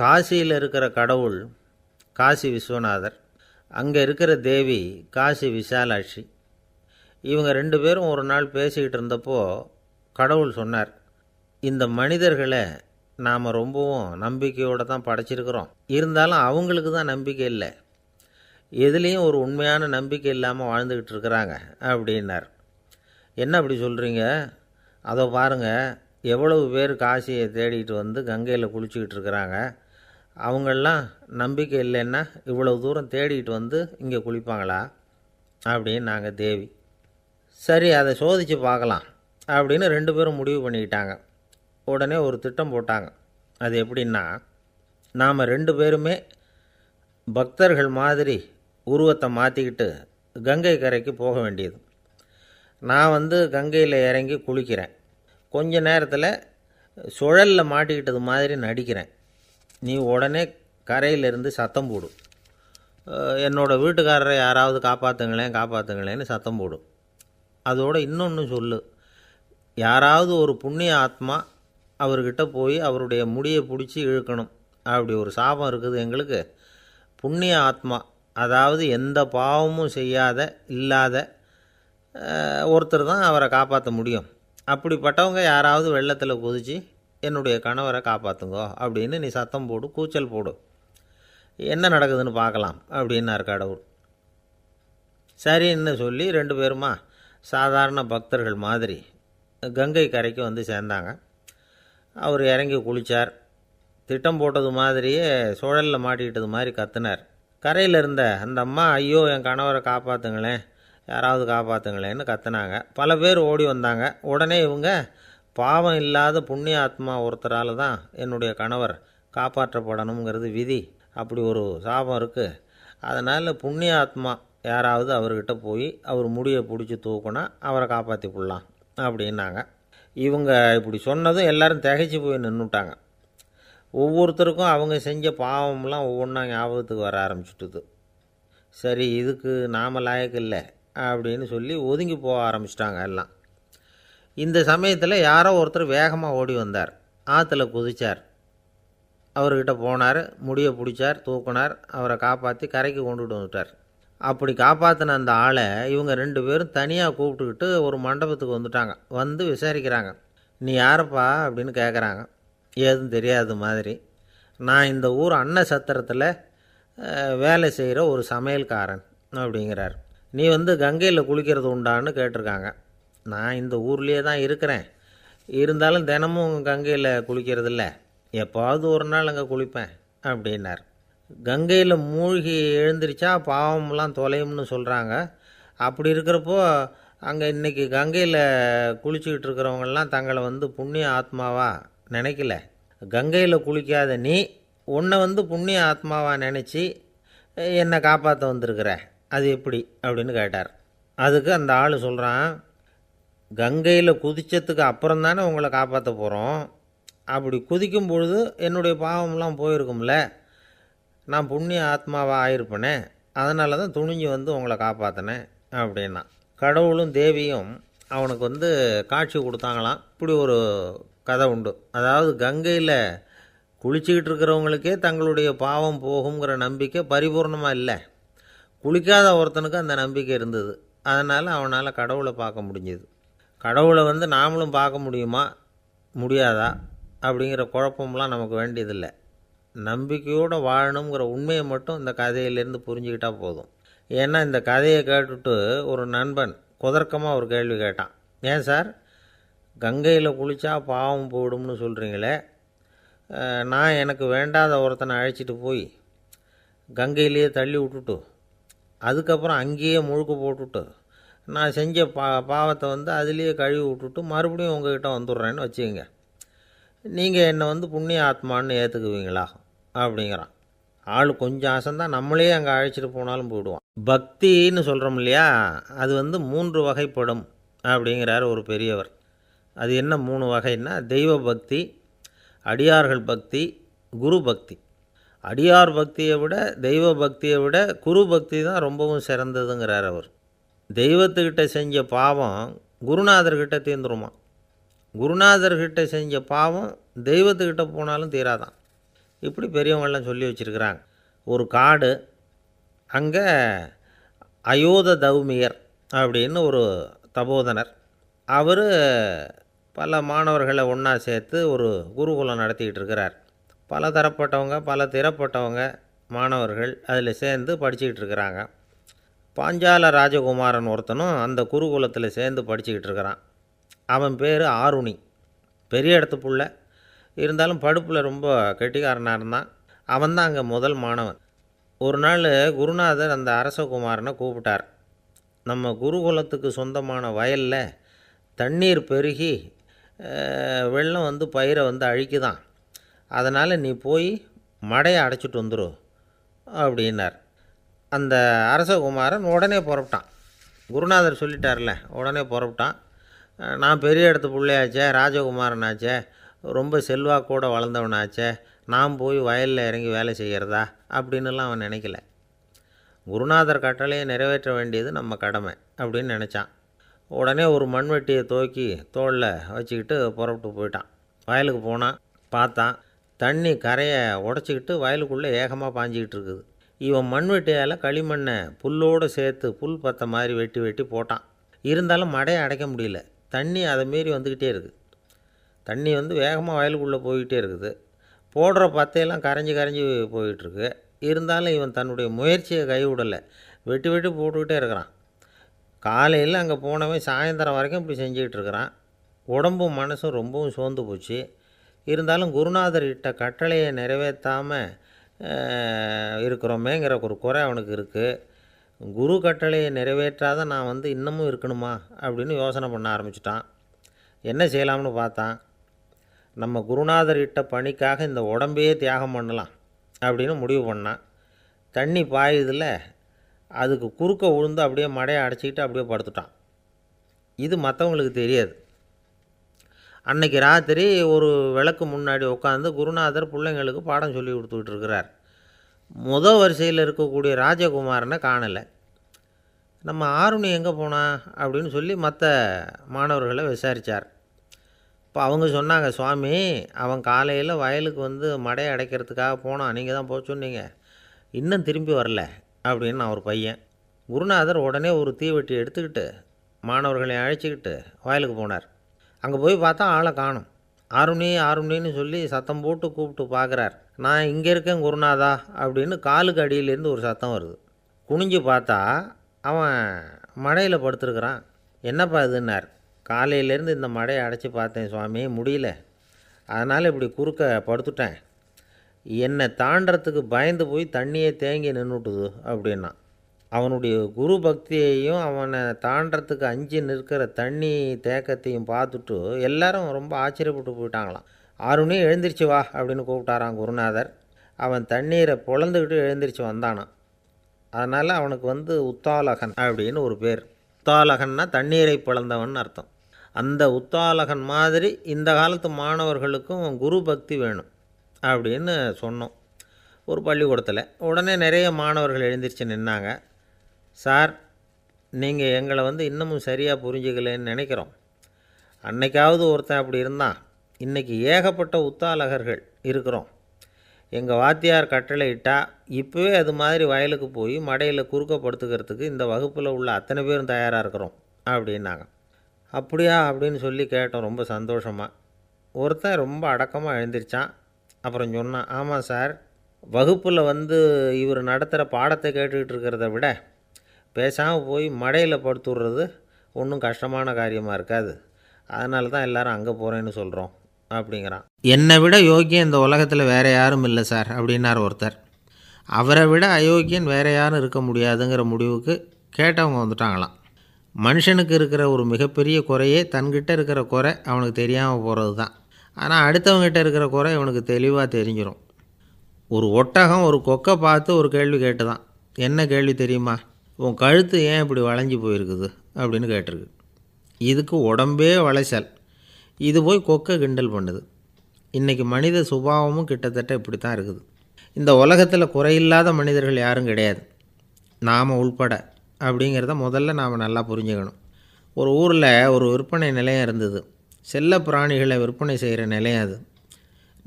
காசியில் இருக்கிற கடவுள் காசி விஸ்வநாதர் அங்கே இருக்கிற தேவி காசி விசாலாட்சி இவங்க ரெண்டு பேரும் ஒரு நாள் பேசிக்கிட்டு இருந்தப்போ கடவுள் சொன்னார் இந்த மனிதர்களை நாம் ரொம்பவும் நம்பிக்கையோடு தான் படைச்சிருக்கிறோம் இருந்தாலும் அவங்களுக்கு தான் நம்பிக்கை இல்லை எதுலேயும் ஒரு உண்மையான நம்பிக்கை இல்லாமல் வாழ்ந்துக்கிட்டு இருக்கிறாங்க அப்படின்னார் என்ன அப்படி சொல்கிறீங்க அதை பாருங்கள் எவ்வளவு பேர் காசியை தேடிட்டு வந்து கங்கையில் குளிச்சுக்கிட்டு இருக்கிறாங்க அவங்கெல்லாம் நம்பிக்கை இல்லைன்னா இவ்வளோ தூரம் தேடிட்டு வந்து இங்கே குளிப்பாங்களா அப்படின்னு நாங்கள் தேவி சரி அதை சோதித்து பார்க்கலாம் அப்படின்னு ரெண்டு பேரும் முடிவு பண்ணிக்கிட்டாங்க உடனே ஒரு திட்டம் போட்டாங்க அது எப்படின்னா நாம் ரெண்டு பேருமே பக்தர்கள் மாதிரி உருவத்தை மாற்றிக்கிட்டு கங்கை கரைக்கு போக வேண்டியது நான் வந்து கங்கையில் இறங்கி குளிக்கிறேன் கொஞ்ச நேரத்தில் சுழலில் மாட்டிக்கிட்டது மாதிரி நடிக்கிறேன் நீ உடனே கரையிலேருந்து சத்தம் போடும் என்னோடய வீட்டுக்காரரை யாராவது காப்பாற்றுங்களேன் காப்பாற்றுங்களேன்னு சத்தம் போடும் அதோட இன்னொன்று சொல்லு யாராவது ஒரு புண்ணிய ஆத்மா அவர்கிட்ட போய் அவருடைய முடியை பிடிச்சி இழுக்கணும் அப்படி ஒரு சாபம் இருக்குது எங்களுக்கு புண்ணிய ஆத்மா அதாவது எந்த பாவமும் செய்யாத இல்லாத ஒருத்தர் தான் அவரை காப்பாற்ற முடியும் அப்படிப்பட்டவங்க யாராவது வெள்ளத்தில் குதித்து என்னுடைய கணவரை காப்பாற்றுங்கோ அப்படின்னு நீ சத்தம் போடு கூச்சல் போடு என்ன நடக்குதுன்னு பார்க்கலாம் அப்படின்னார் கடவுள் சரின்னு சொல்லி ரெண்டு பேருமா சாதாரண பக்தர்கள் மாதிரி கங்கை கரைக்கு வந்து சேர்ந்தாங்க அவர் இறங்கி குளித்தார் திட்டம் போட்டது மாதிரியே சுழலில் மாட்டிக்கிட்டது மாதிரி கத்துனார் கரையில் இருந்த அந்த அம்மா ஐயோ என் கணவரை காப்பாற்றுங்களேன் யாராவது காப்பாற்றுங்களேன்னு கத்துனாங்க பல பேர் ஓடி வந்தாங்க உடனே இவங்க பாவம் இல்லாத புண்ணிய ஆத்மா ஒருத்தரால் தான் என்னுடைய கணவர் காப்பாற்றப்படணுங்கிறது விதி அப்படி ஒரு சாபம் இருக்குது அதனால் புண்ணிய ஆத்மா யாராவது அவர்கிட்ட போய் அவர் முடியை பிடிச்சி தூக்குனா அவரை காப்பாற்றி கொள்ளலாம் அப்படின்னாங்க இவங்க இப்படி சொன்னதும் எல்லோரும் தகைச்சு போய் நின்றுட்டாங்க ஒவ்வொருத்தருக்கும் அவங்க செஞ்ச பாவம்லாம் ஒவ்வொன்றா ஞாபகத்துக்கு வர ஆரம்பிச்சுட்டுது சரி இதுக்கு நாம லாயக்கு இல்லை அப்படின்னு சொல்லி ஒதுங்கி போக ஆரம்பிச்சிட்டாங்க எல்லாம் இந்த சமயத்தில் யாரோ ஒருத்தர் வேகமாக ஓடி வந்தார் ஆற்றுல குதித்தார் அவர்கிட்ட போனார் முடியை பிடிச்சார் தூக்குனார் அவரை காப்பாற்றி கரைக்கு கொண்டுட்டு வந்துட்டார் அப்படி காப்பாற்றின அந்த ஆளை இவங்க ரெண்டு பேரும் தனியாக கூப்பிட்டுக்கிட்டு ஒரு மண்டபத்துக்கு வந்துட்டாங்க வந்து விசாரிக்கிறாங்க நீ யாரப்பா அப்படின்னு கேட்குறாங்க ஏதும் தெரியாத மாதிரி நான் இந்த ஊர் அன்ன சத்திரத்தில் வேலை செய்கிற ஒரு சமையல்காரன் அப்படிங்கிறார் நீ வந்து கங்கையில் குளிக்கிறது உண்டான்னு கேட்டிருக்காங்க நான் இந்த ஊர்லேயே தான் இருக்கிறேன் இருந்தாலும் தினமும் கங்கையில் குளிக்கிறதில்ல எப்போவது ஒரு நாள் அங்கே குளிப்பேன் அப்படின்னார் கங்கையில் மூழ்கி எழுந்திரிச்சா பாவம்லாம் தொலையும்னு சொல்கிறாங்க அப்படி இருக்கிறப்போ அங்கே இன்றைக்கி கங்கையில் குளிச்சுக்கிட்டு இருக்கிறவங்கெல்லாம் தங்களை வந்து புண்ணிய ஆத்மாவா நினைக்கல கங்கையில் குளிக்காத நீ உன்னை வந்து புண்ணிய ஆத்மாவாக நினச்சி என்னை காப்பாற்ற வந்திருக்கிற அது எப்படி அப்படின்னு கேட்டார் அதுக்கு அந்த ஆள் சொல்கிறான் கங்கையில் குதித்ததுக்கு அப்புறம் தானே உங்களை காப்பாற்ற போகிறோம் அப்படி குதிக்கும் பொழுது என்னுடைய பாவம்லாம் போயிருக்கும்ல நான் புண்ணிய ஆத்மாவாக ஆயிருப்பேனே அதனால தான் துணிஞ்சு வந்து உங்களை காப்பாற்றினேன் அப்படின்னா கடவுளும் தேவியும் அவனுக்கு வந்து காட்சி கொடுத்தாங்களாம் இப்படி ஒரு கதை உண்டு அதாவது கங்கையில் குளிச்சுக்கிட்டு இருக்கிறவங்களுக்கே தங்களுடைய பாவம் போகுங்கிற நம்பிக்கை பரிபூர்ணமாக இல்லை குளிக்காத ஒருத்தனுக்கு அந்த நம்பிக்கை இருந்தது அதனால் அவனால் கடவுளை பார்க்க முடிஞ்சது கடவுளை வந்து நாமளும் பார்க்க முடியுமா முடியாதா அப்படிங்கிற குழப்பம்லாம் நமக்கு வேண்டியதில்லை நம்பிக்கையோடு வாழணுங்கிற உண்மையை மட்டும் இந்த கதையிலேருந்து புரிஞ்சுக்கிட்டால் போதும் ஏன்னா இந்த கதையை கேட்டுட்டு ஒரு நண்பன் குதர்க்கமாக ஒரு கேள்வி கேட்டான் ஏன் சார் கங்கையில் குளித்தா பாவம் போயிடும்னு சொல்கிறீங்களே நான் எனக்கு வேண்டாத ஒருத்தனை அழைச்சிட்டு போய் கங்கையிலேயே தள்ளி விட்டுட்டு அதுக்கப்புறம் அங்கேயே முழுக்க போட்டுட்டு நான் செஞ்ச பா பாவத்தை வந்து அதுலேயே கழுவி விட்டுட்டு மறுபடியும் உங்ககிட்ட வந்துடுறேன்னு வச்சுக்கோங்க நீங்கள் என்னை வந்து புண்ணிய ஆத்மான்னு ஏற்றுக்குவீங்களா அப்படிங்கிறான் ஆள் கொஞ்சம் ஆசந்தான் நம்மளே அங்கே அழைச்சிட்டு போனாலும் போயிடுவான் பக்தின்னு சொல்கிறோம் இல்லையா அது வந்து மூன்று வகைப்படும் அப்படிங்கிறார் ஒரு பெரியவர் அது என்ன மூணு வகைன்னா தெய்வ பக்தி அடியார்கள் பக்தி குரு பக்தி அடியார் பக்தியை விட தெய்வ பக்தியை விட குரு பக்தி தான் ரொம்பவும் சிறந்ததுங்கிறார் அவர் தெய்வத்துக்கிட்ட செஞ்ச பாவம் குருநாதர்கிட்ட தீர்ந்துருமா குருநாதர்கிட்ட செஞ்ச பாவம் தெய்வத்துக்கிட்ட போனாலும் தீராதான் இப்படி பெரியவங்கள்லாம் சொல்லி வச்சுருக்கிறாங்க ஒரு காடு அங்கே அயோத தௌமியர் அப்படின்னு ஒரு தபோதனர் அவர் பல மாணவர்களை ஒன்றா சேர்த்து ஒரு குருகுலம் நடத்திக்கிட்டு இருக்கிறார் பல தரப்பட்டவங்க பல திறப்பட்டவங்க மாணவர்கள் அதில் சேர்ந்து படிச்சுக்கிட்டு இருக்கிறாங்க பாஞ்சால ராஜகுமாரன் ஒருத்தனும் அந்த குருகுலத்தில் சேர்ந்து படிச்சுக்கிட்டு இருக்கிறான் அவன் பேர் ஆருணி பெரிய இடத்து புள்ள இருந்தாலும் படுப்பில் ரொம்ப கெட்டிக்காரனாக இருந்தான் அவன் தான் அங்கே முதல் மாணவன் ஒரு நாள் குருநாதர் அந்த அரசகுமாரனை கூப்பிட்டார் நம்ம குருகுலத்துக்கு சொந்தமான வயலில் தண்ணீர் பெருகி வெள்ளம் வந்து பயிரை வந்து அழிக்குதான் அதனால் நீ போய் மடையை அடைச்சிட்டு வந்துடும் அப்படின்னார் அந்த அரசகுமாரன் உடனே புறப்பட்டான் குருநாதர் சொல்லிட்டார்ல உடனே புறப்பட்டான் நான் பெரிய இடத்து பிள்ளையாச்சே ராஜகுமாரனாச்சே ரொம்ப செல்வா கூட வளர்ந்தவனாச்சே நான் போய் வயலில் இறங்கி வேலை செய்கிறதா அப்படின்னுலாம் அவன் நினைக்கல குருநாதர் கட்டளையை நிறைவேற்ற வேண்டியது நம்ம கடமை அப்படின்னு நினச்சான் உடனே ஒரு மண்வெட்டியை தோக்கி தோளில் வச்சுக்கிட்டு புறப்பட்டு போயிட்டான் வயலுக்கு போனான் பார்த்தான் தண்ணி கரையை உடச்சிக்கிட்டு வயலுக்குள்ளே ஏகமாக பாஞ்சிக்கிட்டு இருக்குது இவன் மண் வெட்டியால் களிமண்ணை புல்லோடு சேர்த்து புல் பற்ற மாதிரி வெட்டி வெட்டி போட்டான் இருந்தாலும் மடையை அடைக்க முடியல தண்ணி அதை மாரி வந்துக்கிட்டே இருக்குது தண்ணி வந்து வேகமாக வயலுக்குள்ளே போய்கிட்டே இருக்குது போடுற பத்தையெல்லாம் கரைஞ்சி கரைஞ்சி போயிட்டுருக்கு இருந்தாலும் இவன் தன்னுடைய முயற்சியை கைவிடலை வெட்டி வெட்டி போட்டுக்கிட்டே இருக்கிறான் காலையில் அங்கே போனவன் சாயந்தரம் வரைக்கும் இப்படி செஞ்சுக்கிட்டு இருக்கிறான் உடம்பும் மனசும் ரொம்பவும் சோர்ந்து போச்சு இருந்தாலும் குருநாதர் இட்ட கட்டளையை நிறைவேற்றாமல் இருக்கிறோமேங்கிற ஒரு குறை அவனுக்கு இருக்குது குரு கட்டளையை நிறைவேற்றாத நான் வந்து இன்னமும் இருக்கணுமா அப்படின்னு யோசனை பண்ண ஆரம்பிச்சிட்டான் என்ன செய்யலாம்னு பார்த்தான் நம்ம குருநாதர் இட்ட பணிக்காக இந்த உடம்பையே தியாகம் பண்ணலாம் அப்படின்னு முடிவு பண்ணான் தண்ணி பாயுதில் அதுக்கு குறுக்க உழுந்து அப்படியே மடையை அடைச்சிக்கிட்டு அப்படியே படுத்துட்டான் இது மற்றவங்களுக்கு தெரியாது அன்னைக்கு ராத்திரி ஒரு விளக்கு முன்னாடி உட்காந்து குருநாதர் பிள்ளைங்களுக்கு பாடம் சொல்லி கொடுத்துக்கிட்டு இருக்கிறார் முத வரிசையில் இருக்கக்கூடிய ராஜகுமாரனை காணலை நம்ம ஆருணி எங்கே போனா அப்படின்னு சொல்லி மற்ற மாணவர்களை விசாரித்தார் இப்போ அவங்க சொன்னாங்க சுவாமி அவன் காலையில் வயலுக்கு வந்து மடையை அடைக்கிறதுக்காக போனான் நீங்கள் தான் போக சொன்னீங்க இன்னும் திரும்பி வரல அப்படின்னு நான் ஒரு பையன் குருநாதர் உடனே ஒரு தீவெட்டி எடுத்துக்கிட்டு மாணவர்களை அழைச்சிக்கிட்டு வயலுக்கு போனார் அங்கே போய் பார்த்தா ஆளை காணும் அருணி அருணின்னு சொல்லி சத்தம் போட்டு கூப்பிட்டு பார்க்குறார் நான் இங்கே இருக்கேன் குருநாதா அப்படின்னு காலுக்கு அடியிலேருந்து ஒரு சத்தம் வருது குனிஞ்சு பார்த்தா அவன் மடையில் படுத்துருக்குறான் என்னப்பா இதுன்னார் காலையிலேருந்து இந்த மடையை அடைச்சி பார்த்தேன் சுவாமி முடியல அதனால் இப்படி குறுக்க படுத்துட்டேன் என்னை தாண்டறதுக்கு பயந்து போய் தண்ணியே தேங்கி நின்றுட்டுது அப்படின்னா அவனுடைய குரு பக்தியையும் அவனை தாண்டறதுக்கு அஞ்சு நிற்கிற தண்ணி தேக்கத்தையும் பார்த்துட்டு எல்லாரும் ரொம்ப ஆச்சரியப்பட்டு போயிட்டாங்களாம் ஆறுனே எழுந்திரிச்சு வா அப்படின்னு கூப்பிட்டாரான் குருநாதர் அவன் தண்ணீரை பொழந்துக்கிட்டு எழுந்திரிச்சு வந்தானான் அதனால் அவனுக்கு வந்து உத்தாலகன் அப்படின்னு ஒரு பேர் உத்தாலகன்னா தண்ணீரை பிளந்தவன் அர்த்தம் அந்த உத்தாலகன் மாதிரி இந்த காலத்து மாணவர்களுக்கும் குரு பக்தி வேணும் அப்படின்னு சொன்னோம் ஒரு பள்ளிக்கூடத்தில் உடனே நிறைய மாணவர்கள் எழுந்திரிச்சு நின்னாங்க சார் நீங்கள் எங்களை வந்து இன்னமும் சரியாக புரிஞ்சுக்கலன்னு நினைக்கிறோம் அன்னைக்காவது ஒருத்தன் அப்படி இருந்தான் இன்றைக்கி ஏகப்பட்ட உத்தாலகர்கள் இருக்கிறோம் எங்கள் வாத்தியார் கட்டளை இட்டால் இப்போவே அது மாதிரி வயலுக்கு போய் மடையில் குறுக்கப்படுத்துக்கிறதுக்கு இந்த வகுப்பில் உள்ள அத்தனை பேரும் தயாராக இருக்கிறோம் அப்படின்னாங்க அப்படியா அப்படின்னு சொல்லி கேட்டோம் ரொம்ப சந்தோஷமாக ஒருத்தன் ரொம்ப அடக்கமாக எழுந்திரிச்சான் அப்புறம் சொன்னான் ஆமாம் சார் வகுப்பில் வந்து இவர் நடத்துகிற பாடத்தை கேட்டுக்கிட்டு இருக்கிறத விட பேசாமல் போய் மடையில் படுத்துடுறது ஒன்றும் கஷ்டமான காரியமாக இருக்காது அதனால தான் எல்லோரும் அங்கே போகிறேன்னு சொல்கிறோம் அப்படிங்கிறான் என்னை விட யோக்கியம் இந்த உலகத்தில் வேறு யாரும் இல்லை சார் அப்படின்னார் ஒருத்தர் அவரை விட அயோக்கியன் வேறு யாரும் இருக்க முடியாதுங்கிற முடிவுக்கு கேட்டவங்க வந்துட்டாங்களாம் மனுஷனுக்கு இருக்கிற ஒரு மிகப்பெரிய குறையே தன்கிட்ட இருக்கிற குறை அவனுக்கு தெரியாமல் போகிறது தான் ஆனால் அடுத்தவங்ககிட்ட இருக்கிற குறை இவனுக்கு தெளிவாக தெரிஞ்சிடும் ஒரு ஒட்டகம் ஒரு கொக்கை பார்த்து ஒரு கேள்வி கேட்டு தான் என்ன கேள்வி தெரியுமா உன் கழுத்து ஏன் இப்படி வளைஞ்சு போயிருக்குது அப்படின்னு கேட்டிருக்கு இதுக்கு உடம்பே வளைச்சல் இது போய் கொக்கை கிண்டல் பண்ணுது இன்றைக்கி மனித சுபாவமும் கிட்டத்தட்ட இப்படி தான் இருக்குது இந்த உலகத்தில் குறையில்லாத மனிதர்கள் யாரும் கிடையாது நாம் உள்பட அப்படிங்கிறத முதல்ல நாம் நல்லா புரிஞ்சுக்கணும் ஒரு ஊரில் ஒரு விற்பனை நிலையம் இருந்தது செல்ல பிராணிகளை விற்பனை செய்கிற நிலையம் அது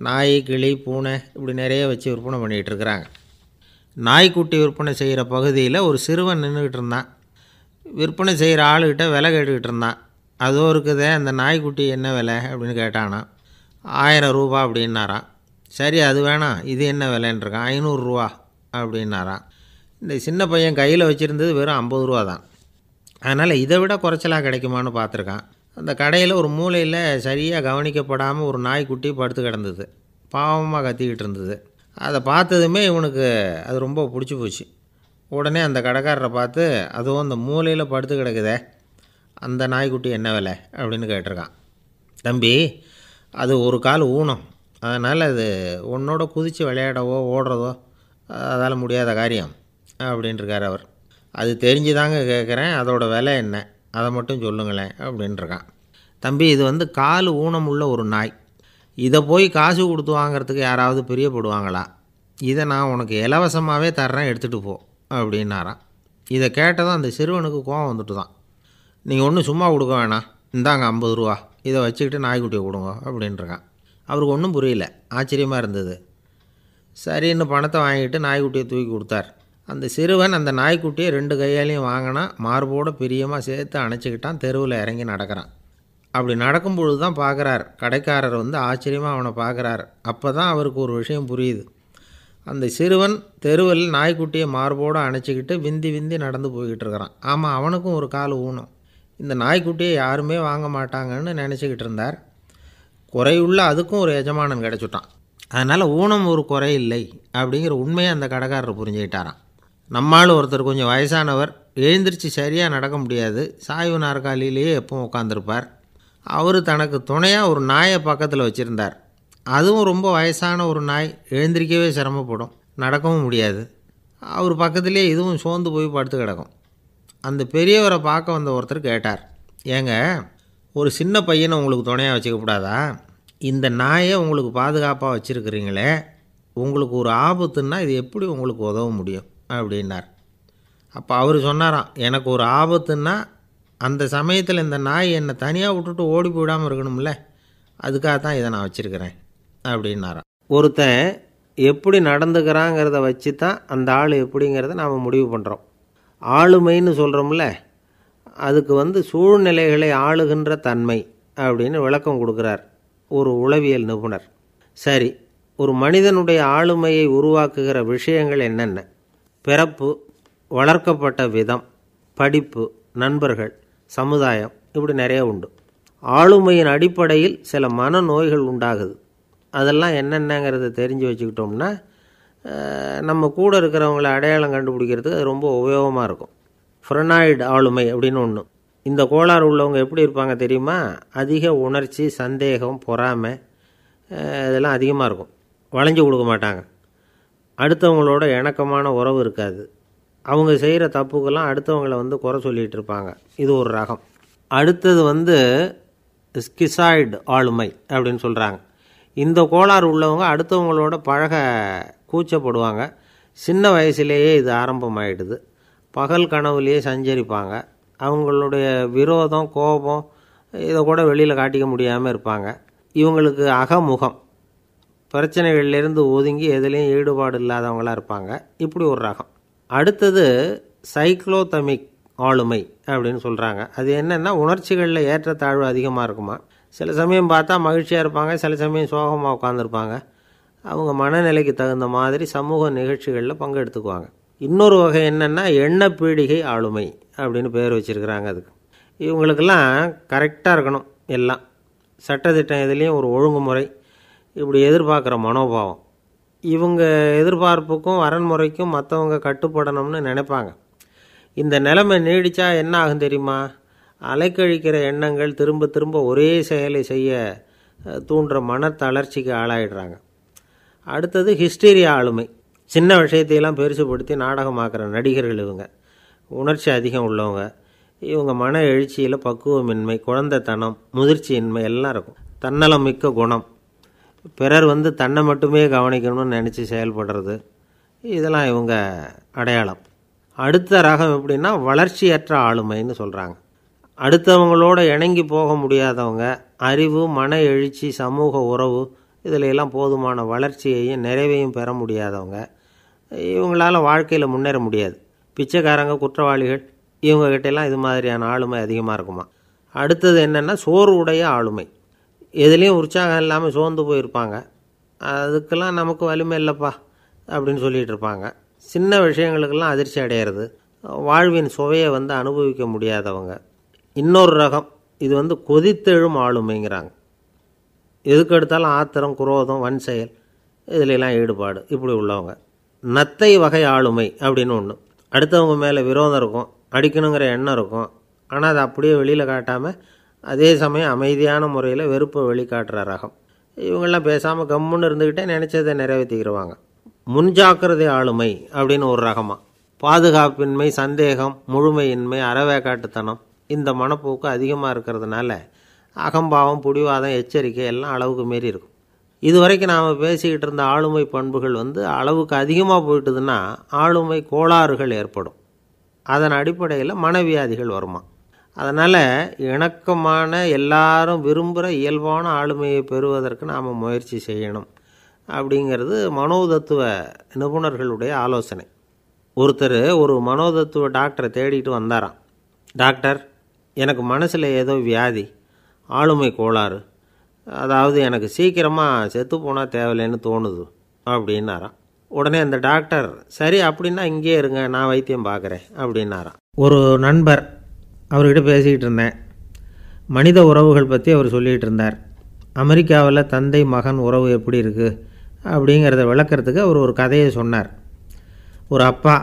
நாய் கிளி பூனை இப்படி நிறைய வச்சு விற்பனை பண்ணிகிட்டு இருக்கிறாங்க நாய்க்குட்டி விற்பனை செய்கிற பகுதியில் ஒரு சிறுவன் நின்றுக்கிட்டு இருந்தான் விற்பனை செய்கிற ஆளுக்கிட்ட விலை கேட்டுக்கிட்டு இருந்தான் அதோ இருக்குதே அந்த நாய்க்குட்டி என்ன விலை அப்படின்னு கேட்டானா ஆயிரம் ரூபா அப்படின்னாரான் சரி அது வேணாம் இது என்ன விலைன்றிருக்கான் ஐநூறுரூவா அப்படின்னாரான் இந்த சின்ன பையன் கையில் வச்சுருந்தது வெறும் ஐம்பது ரூபா தான் அதனால் இதை விட குறைச்சலாக கிடைக்குமான்னு பார்த்துருக்கான் அந்த கடையில் ஒரு மூலையில் சரியாக கவனிக்கப்படாமல் ஒரு நாய்க்குட்டி படுத்து கிடந்தது பாவமாக கத்திக்கிட்டு இருந்தது அதை பார்த்ததுமே இவனுக்கு அது ரொம்ப பிடிச்சி போச்சு உடனே அந்த கடைக்காரரை பார்த்து அதுவும் அந்த மூலையில் படுத்து கிடக்குதே அந்த நாய்க்குட்டி என்ன விலை அப்படின்னு கேட்டிருக்கான் தம்பி அது ஒரு கால் ஊனம் அதனால் அது உன்னோட குதித்து விளையாடவோ ஓடுறதோ அதால் முடியாத காரியம் அப்படின்ட்டுருக்கார் அவர் அது தெரிஞ்சு தாங்க கேட்குறேன் அதோடய விலை என்ன அதை மட்டும் சொல்லுங்களேன் அப்படின்ட்டுருக்கான் தம்பி இது வந்து கால் ஊனமுள்ள ஒரு நாய் இதை போய் காசு கொடுத்து வாங்கிறதுக்கு யாராவது பிரியப்படுவாங்களா இதை நான் உனக்கு இலவசமாகவே தர்றேன் எடுத்துகிட்டு போ அப்படின்னாரான் இதை கேட்டதும் அந்த சிறுவனுக்கு கோவம் வந்துட்டு தான் நீங்கள் ஒன்றும் சும்மா கொடுக்க வேணாம் இந்தாங்க ஐம்பது ரூபா இதை வச்சுக்கிட்டு நாய்க்குட்டியை கொடுங்க அப்படின்றான் அவருக்கு ஒன்றும் புரியல ஆச்சரியமாக இருந்தது சரின்னு பணத்தை வாங்கிட்டு நாய்க்குட்டியை தூக்கி கொடுத்தார் அந்த சிறுவன் அந்த நாய்க்குட்டியை ரெண்டு கையாலையும் வாங்கினா மார்போடு பிரியமாக சேர்த்து அணைச்சிக்கிட்டான் தெருவில் இறங்கி நடக்கிறான் அப்படி நடக்கும்பொழுது தான் பார்க்குறார் கடைக்காரர் வந்து ஆச்சரியமாக அவனை பார்க்குறார் அப்போ தான் அவருக்கு ஒரு விஷயம் புரியுது அந்த சிறுவன் தெருவில் நாய்க்குட்டியை மார்போடு அணைச்சிக்கிட்டு விந்தி விந்தி நடந்து போய்கிட்டு இருக்கிறான் ஆமாம் அவனுக்கும் ஒரு கால் ஊனும் இந்த நாய்க்குட்டியை யாருமே வாங்க மாட்டாங்கன்னு நினச்சிக்கிட்டு இருந்தார் குறையுள்ள அதுக்கும் ஒரு எஜமானன் கிடச்சிட்டான் அதனால் ஊனம் ஒரு குறை இல்லை அப்படிங்கிற உண்மையை அந்த கடைக்காரர் புரிஞ்சுக்கிட்டாரான் நம்மால் ஒருத்தர் கொஞ்சம் வயசானவர் எழுந்திரிச்சு சரியாக நடக்க முடியாது சாய்வு நாற்காலியிலேயே எப்போ உட்காந்துருப்பார் அவர் தனக்கு துணையாக ஒரு நாயை பக்கத்தில் வச்சுருந்தார் அதுவும் ரொம்ப வயசான ஒரு நாய் எழுந்திரிக்கவே சிரமப்படும் நடக்கவும் முடியாது அவர் பக்கத்துலேயே இதுவும் சோர்ந்து போய் படுத்து கிடக்கும் அந்த பெரியவரை பார்க்க வந்த ஒருத்தர் கேட்டார் ஏங்க ஒரு சின்ன பையனை உங்களுக்கு துணையாக கூடாதா இந்த நாயை உங்களுக்கு பாதுகாப்பாக வச்சுருக்கிறீங்களே உங்களுக்கு ஒரு ஆபத்துன்னா இது எப்படி உங்களுக்கு உதவ முடியும் அப்படின்னார் அப்போ அவர் சொன்னாராம் எனக்கு ஒரு ஆபத்துன்னா அந்த சமயத்தில் இந்த நாய் என்னை தனியாக விட்டுட்டு ஓடி போயிடாமல் இருக்கணும்ல அதுக்காக தான் இதை நான் வச்சுருக்கிறேன் அப்படின்னாராம் ஒருத்தன் எப்படி நடந்துக்கிறாங்கிறத வச்சு தான் அந்த ஆள் எப்படிங்கிறத நாம் முடிவு பண்ணுறோம் ஆளுமைன்னு சொல்கிறோம்ல அதுக்கு வந்து சூழ்நிலைகளை ஆளுகின்ற தன்மை அப்படின்னு விளக்கம் கொடுக்குறார் ஒரு உளவியல் நிபுணர் சரி ஒரு மனிதனுடைய ஆளுமையை உருவாக்குகிற விஷயங்கள் என்னென்ன பிறப்பு வளர்க்கப்பட்ட விதம் படிப்பு நண்பர்கள் சமுதாயம் இப்படி நிறைய உண்டு ஆளுமையின் அடிப்படையில் சில மனநோய்கள் உண்டாகுது அதெல்லாம் என்னென்னங்கிறத தெரிஞ்சு வச்சுக்கிட்டோம்னா நம்ம கூட இருக்கிறவங்கள அடையாளம் கண்டுபிடிக்கிறதுக்கு அது ரொம்ப உபயோகமாக இருக்கும் ஃப்ரெனாய்டு ஆளுமை அப்படின்னு ஒன்று இந்த கோளாறு உள்ளவங்க எப்படி இருப்பாங்க தெரியுமா அதிக உணர்ச்சி சந்தேகம் பொறாமை இதெல்லாம் அதிகமாக இருக்கும் வளைஞ்சு கொடுக்க மாட்டாங்க அடுத்தவங்களோட இணக்கமான உறவு இருக்காது அவங்க செய்கிற தப்புக்கெல்லாம் அடுத்தவங்களை வந்து குறை சொல்லிகிட்டு இருப்பாங்க இது ஒரு ரகம் அடுத்தது வந்து ஸ்கிசாய்டு ஆளுமை அப்படின்னு சொல்கிறாங்க இந்த கோளாறு உள்ளவங்க அடுத்தவங்களோட பழக கூச்சப்படுவாங்க சின்ன வயசுலேயே இது ஆரம்பமாயிடுது பகல் கனவுலேயே சஞ்சரிப்பாங்க அவங்களுடைய விரோதம் கோபம் இதை கூட வெளியில் காட்டிக்க முடியாமல் இருப்பாங்க இவங்களுக்கு அகமுகம் பிரச்சனைகள்லேருந்து ஒதுங்கி எதுலேயும் ஈடுபாடு இல்லாதவங்களாக இருப்பாங்க இப்படி ஒரு ரகம் அடுத்தது சைக்ளோதமிக் ஆளுமை அப்படின்னு சொல்கிறாங்க அது என்னென்னா உணர்ச்சிகளில் ஏற்றத்தாழ்வு அதிகமாக இருக்குமா சில சமயம் பார்த்தா மகிழ்ச்சியாக இருப்பாங்க சில சமயம் சோகமாக உட்காந்துருப்பாங்க அவங்க மனநிலைக்கு தகுந்த மாதிரி சமூக நிகழ்ச்சிகளில் பங்கெடுத்துக்குவாங்க இன்னொரு வகை என்னென்னா எண்ண பீடிகை ஆளுமை அப்படின்னு பேர் வச்சுருக்கிறாங்க அதுக்கு இவங்களுக்கெல்லாம் கரெக்டாக இருக்கணும் எல்லாம் சட்டத்திட்டம் இதுலேயும் ஒரு ஒழுங்குமுறை இப்படி எதிர்பார்க்குற மனோபாவம் இவங்க எதிர்பார்ப்புக்கும் வரன்முறைக்கும் மற்றவங்க கட்டுப்படணும்னு நினைப்பாங்க இந்த நிலைமை நீடித்தா என்ன ஆகும் தெரியுமா அலைக்கழிக்கிற எண்ணங்கள் திரும்ப திரும்ப ஒரே செயலை செய்ய தூண்டுற மன தளர்ச்சிக்கு ஆளாயிடுறாங்க அடுத்தது ஹிஸ்டீரியா ஆளுமை சின்ன விஷயத்தையெல்லாம் பெருசுபடுத்தி நாடகமாக்குற நடிகர்கள் இவங்க உணர்ச்சி அதிகம் உள்ளவங்க இவங்க மன எழுச்சியில் பக்குவமின்மை குழந்தைத்தனம் முதிர்ச்சியின்மை எல்லாம் இருக்கும் தன்னலம் மிக்க குணம் பிறர் வந்து தன்னை மட்டுமே கவனிக்கணும்னு நினச்சி செயல்படுறது இதெல்லாம் இவங்க அடையாளம் அடுத்த ரகம் எப்படின்னா வளர்ச்சியற்ற ஆளுமைன்னு சொல்கிறாங்க அடுத்தவங்களோட இணங்கி போக முடியாதவங்க அறிவு மன எழுச்சி சமூக உறவு இதில் எல்லாம் போதுமான வளர்ச்சியையும் நிறைவையும் பெற முடியாதவங்க இவங்களால் வாழ்க்கையில் முன்னேற முடியாது பிச்சைக்காரங்க குற்றவாளிகள் இவங்ககிட்டெல்லாம் இது மாதிரியான ஆளுமை அதிகமாக இருக்குமா அடுத்தது என்னென்னா சோர்வுடைய ஆளுமை எதுலேயும் உற்சாகம் இல்லாமல் சோர்ந்து போயிருப்பாங்க அதுக்கெல்லாம் நமக்கு வலிமை இல்லைப்பா அப்படின்னு சொல்லிகிட்டு இருப்பாங்க சின்ன விஷயங்களுக்கெல்லாம் அதிர்ச்சி அடையிறது வாழ்வின் சுவையை வந்து அனுபவிக்க முடியாதவங்க இன்னொரு ரகம் இது வந்து கொதித்தெழும் ஆளுமைங்கிறாங்க எதுக்கு எடுத்தாலும் ஆத்திரம் குரோதம் வன் செயல் இதுலெலாம் ஈடுபாடு இப்படி உள்ளவங்க நத்தை வகை ஆளுமை அப்படின்னு ஒன்று அடுத்தவங்க மேலே விரோதம் இருக்கும் அடிக்கணுங்கிற எண்ணம் இருக்கும் ஆனால் அதை அப்படியே வெளியில் காட்டாமல் அதே சமயம் அமைதியான முறையில் வெறுப்பை வெளிக்காட்டுற ரகம் இவங்கெல்லாம் பேசாமல் கம்முன்னு இருந்துக்கிட்டே நினச்சதை நிறைவேற்றிக்கிடுவாங்க முன்ஜாக்கிரதை ஆளுமை அப்படின்னு ஒரு ரகமாக பாதுகாப்பின்மை சந்தேகம் முழுமையின்மை அறவேக்காட்டுத்தனம் இந்த மனப்போக்கு அதிகமாக இருக்கிறதுனால அகம்பாவம் புடிவாதம் எச்சரிக்கை எல்லாம் அளவுக்கு மீறி இருக்கும் இதுவரைக்கும் நாம் பேசிக்கிட்டு இருந்த ஆளுமை பண்புகள் வந்து அளவுக்கு அதிகமாக போயிட்டுதுன்னா ஆளுமை கோளாறுகள் ஏற்படும் அதன் அடிப்படையில் மனவியாதிகள் வருமா அதனால் இணக்கமான எல்லாரும் விரும்புகிற இயல்பான ஆளுமையை பெறுவதற்கு நாம் முயற்சி செய்யணும் அப்படிங்கிறது மனோதத்துவ நிபுணர்களுடைய ஆலோசனை ஒருத்தர் ஒரு மனோதத்துவ டாக்டரை தேடிட்டு வந்தாராம் டாக்டர் எனக்கு மனசில் ஏதோ வியாதி ஆளுமை கோளாறு அதாவது எனக்கு சீக்கிரமாக செத்து போனால் தேவையில்லைன்னு தோணுது அப்படின்னாராம் உடனே அந்த டாக்டர் சரி அப்படின்னா இங்கே இருங்க நான் வைத்தியம் பார்க்குறேன் அப்படின்னாராம் ஒரு நண்பர் அவர்கிட்ட பேசிக்கிட்டு இருந்தேன் மனித உறவுகள் பற்றி அவர் சொல்லிகிட்டு இருந்தார் அமெரிக்காவில் தந்தை மகன் உறவு எப்படி இருக்குது அப்படிங்கிறத விளக்கிறதுக்கு அவர் ஒரு கதையை சொன்னார் ஒரு அப்பா